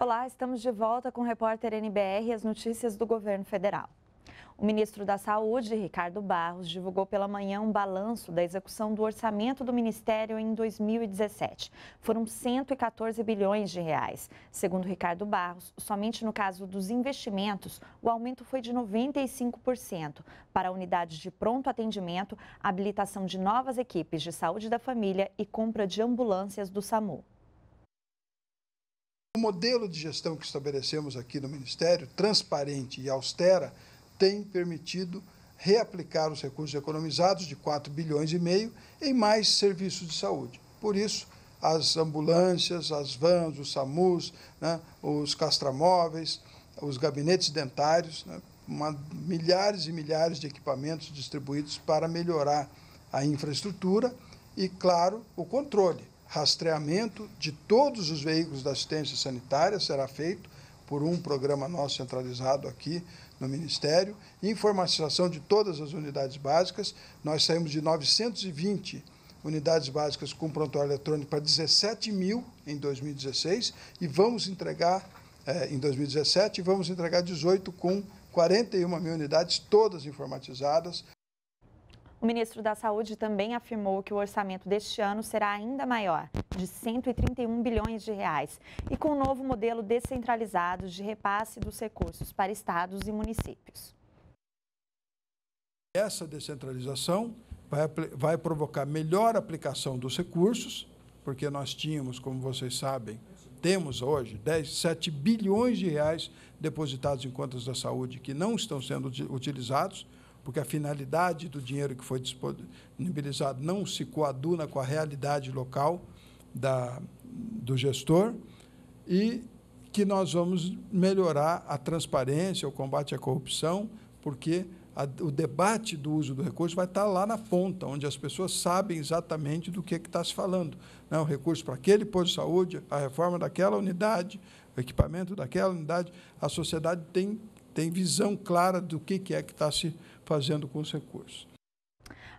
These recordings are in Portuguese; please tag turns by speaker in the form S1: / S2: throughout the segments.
S1: Olá, estamos de volta com o repórter NBR e as notícias do governo federal. O ministro da Saúde, Ricardo Barros, divulgou pela manhã um balanço da execução do orçamento do ministério em 2017. Foram 114 bilhões de reais. Segundo Ricardo Barros, somente no caso dos investimentos, o aumento foi de 95% para unidades de pronto atendimento, habilitação de novas equipes de saúde da família e compra de ambulâncias do SAMU.
S2: O modelo de gestão que estabelecemos aqui no Ministério, transparente e austera, tem permitido reaplicar os recursos economizados de 4 bilhões e meio em mais serviços de saúde. Por isso, as ambulâncias, as vans, os SAMUs, né, os castramóveis, os gabinetes dentários, né, uma, milhares e milhares de equipamentos distribuídos para melhorar a infraestrutura e, claro, o controle rastreamento de todos os veículos da assistência sanitária será feito por um programa nosso centralizado aqui no Ministério, informatização de todas as unidades básicas. Nós saímos de 920 unidades básicas com prontuário eletrônico para 17 mil em 2016 e vamos entregar eh, em 2017 vamos entregar 18 com 41 mil unidades todas informatizadas.
S1: O ministro da Saúde também afirmou que o orçamento deste ano será ainda maior, de 131 bilhões de reais, e com um novo modelo descentralizado de repasse dos recursos para estados e municípios.
S2: Essa descentralização vai, vai provocar melhor aplicação dos recursos, porque nós tínhamos, como vocês sabem, temos hoje 10, bilhões de reais depositados em contas da saúde que não estão sendo utilizados porque a finalidade do dinheiro que foi disponibilizado não se coaduna com a realidade local da, do gestor e que nós vamos melhorar a transparência, o combate à corrupção, porque a, o debate do uso do recurso vai estar lá na ponta, onde as pessoas sabem exatamente do que, é que está se falando. Não, o recurso para aquele posto de saúde, a reforma daquela unidade, o equipamento daquela unidade. A sociedade tem, tem visão clara do que, que é que está se fazendo com os recursos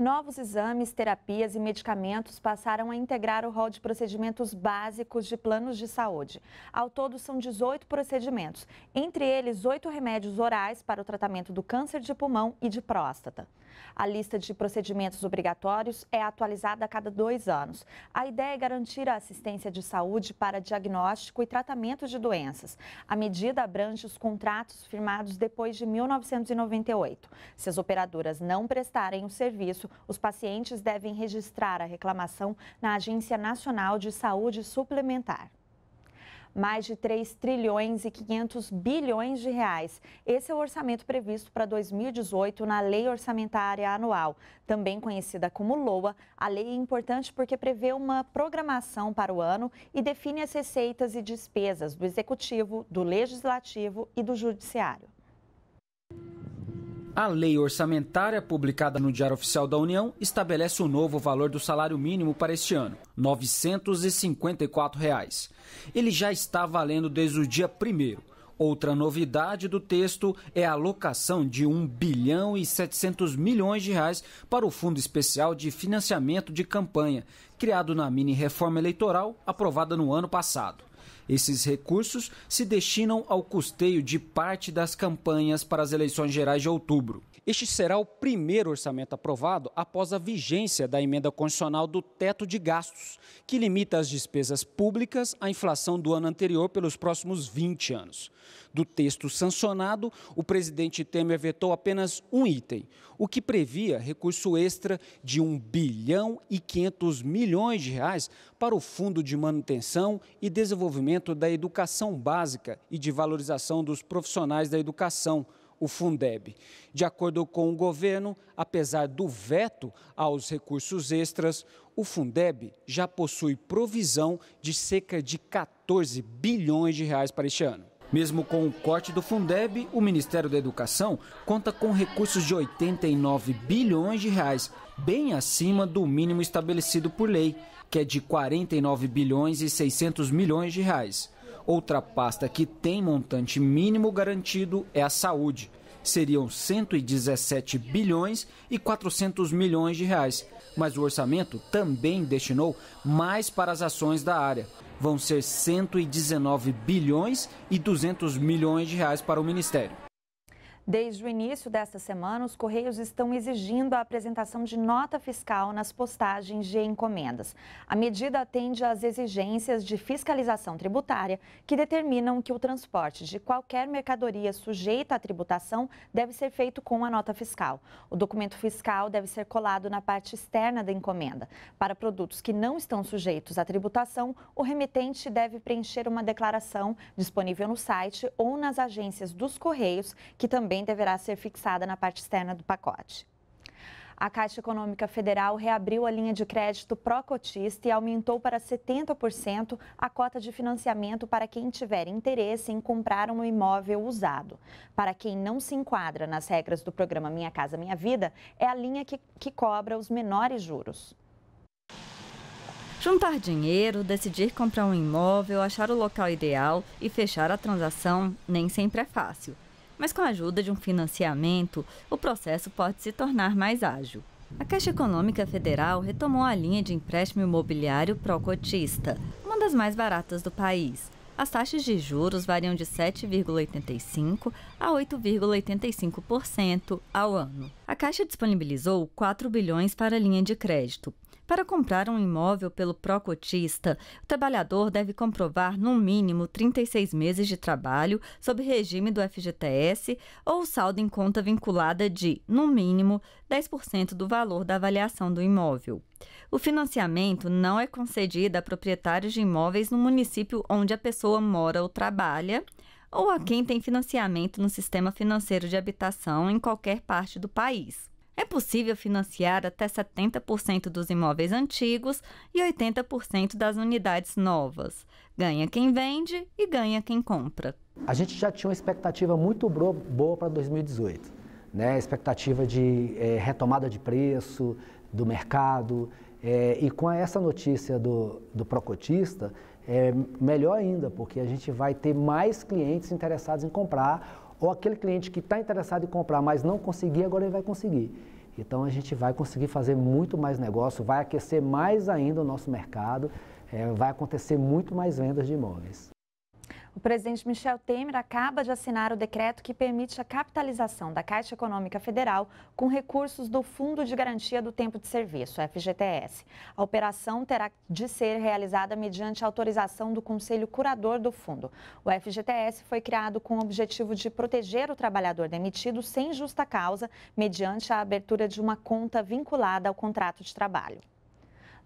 S1: novos exames, terapias e medicamentos passaram a integrar o rol de procedimentos básicos de planos de saúde. Ao todo, são 18 procedimentos, entre eles oito remédios orais para o tratamento do câncer de pulmão e de próstata. A lista de procedimentos obrigatórios é atualizada a cada dois anos. A ideia é garantir a assistência de saúde para diagnóstico e tratamento de doenças. A medida abrange os contratos firmados depois de 1998. Se as operadoras não prestarem o serviço, os pacientes devem registrar a reclamação na Agência Nacional de Saúde Suplementar mais de 3 trilhões e 500 bilhões de reais. Esse é o orçamento previsto para 2018 na Lei Orçamentária Anual, também conhecida como LOA. A lei é importante porque prevê uma programação para o ano e define as receitas e despesas do executivo, do legislativo e do judiciário.
S3: A lei orçamentária publicada no Diário Oficial da União estabelece o um novo valor do salário mínimo para este ano, R$ 954. Reais. Ele já está valendo desde o dia 1 Outra novidade do texto é a alocação de 1 bilhão e 700 milhões de reais para o Fundo Especial de Financiamento de Campanha, criado na mini reforma eleitoral aprovada no ano passado. Esses recursos se destinam ao custeio de parte das campanhas para as eleições gerais de outubro. Este será o primeiro orçamento aprovado após a vigência da emenda constitucional do teto de gastos, que limita as despesas públicas à inflação do ano anterior pelos próximos 20 anos. Do texto sancionado, o presidente Temer vetou apenas um item, o que previa recurso extra de 1 bilhão e 500 milhões de reais para o Fundo de Manutenção e Desenvolvimento da Educação Básica e de Valorização dos Profissionais da Educação, o Fundeb. De acordo com o governo, apesar do veto aos recursos extras, o Fundeb já possui provisão de cerca de 14 bilhões de reais para este ano. Mesmo com o corte do Fundeb, o Ministério da Educação conta com recursos de 89 bilhões de reais bem acima do mínimo estabelecido por lei, que é de 49 bilhões e 600 milhões de reais. Outra pasta que tem montante mínimo garantido é a saúde. Seriam 117 bilhões e 400 milhões de reais, mas o orçamento também destinou mais para as ações da área. Vão ser 119 bilhões e 200 milhões de reais para o ministério.
S1: Desde o início desta semana, os Correios estão exigindo a apresentação de nota fiscal nas postagens de encomendas. A medida atende às exigências de fiscalização tributária, que determinam que o transporte de qualquer mercadoria sujeita à tributação deve ser feito com a nota fiscal. O documento fiscal deve ser colado na parte externa da encomenda. Para produtos que não estão sujeitos à tributação, o remetente deve preencher uma declaração disponível no site ou nas agências dos Correios, que também também deverá ser fixada na parte externa do pacote. A Caixa Econômica Federal reabriu a linha de crédito pró-cotista e aumentou para 70% a cota de financiamento para quem tiver interesse em comprar um imóvel usado. Para quem não se enquadra nas regras do programa Minha Casa Minha Vida, é a linha que, que cobra os menores juros.
S4: Juntar dinheiro, decidir comprar um imóvel, achar o local ideal e fechar a transação nem sempre é fácil mas com a ajuda de um financiamento, o processo pode se tornar mais ágil. A Caixa Econômica Federal retomou a linha de empréstimo imobiliário pró-cotista, uma das mais baratas do país. As taxas de juros variam de 7,85% a 8,85% ao ano. A Caixa disponibilizou 4 bilhões para a linha de crédito, para comprar um imóvel pelo procotista, o trabalhador deve comprovar no mínimo 36 meses de trabalho sob regime do FGTS ou saldo em conta vinculada de, no mínimo, 10% do valor da avaliação do imóvel. O financiamento não é concedido a proprietários de imóveis no município onde a pessoa mora ou trabalha, ou a quem tem financiamento no sistema financeiro de habitação em qualquer parte do país. É possível financiar até 70% dos imóveis antigos e 80% das unidades novas. Ganha quem vende e ganha quem compra.
S3: A gente já tinha uma expectativa muito boa para 2018, né? expectativa de é, retomada de preço do mercado. É, e com essa notícia do, do Procotista, é melhor ainda, porque a gente vai ter mais clientes interessados em comprar ou aquele cliente que está interessado em comprar, mas não conseguir, agora ele vai conseguir. Então a gente vai conseguir fazer muito mais negócio, vai aquecer mais ainda o nosso mercado, é, vai acontecer muito mais vendas de imóveis.
S1: O presidente Michel Temer acaba de assinar o decreto que permite a capitalização da Caixa Econômica Federal com recursos do Fundo de Garantia do Tempo de Serviço, FGTS. A operação terá de ser realizada mediante autorização do Conselho Curador do Fundo. O FGTS foi criado com o objetivo de proteger o trabalhador demitido sem justa causa, mediante a abertura de uma conta vinculada ao contrato de trabalho.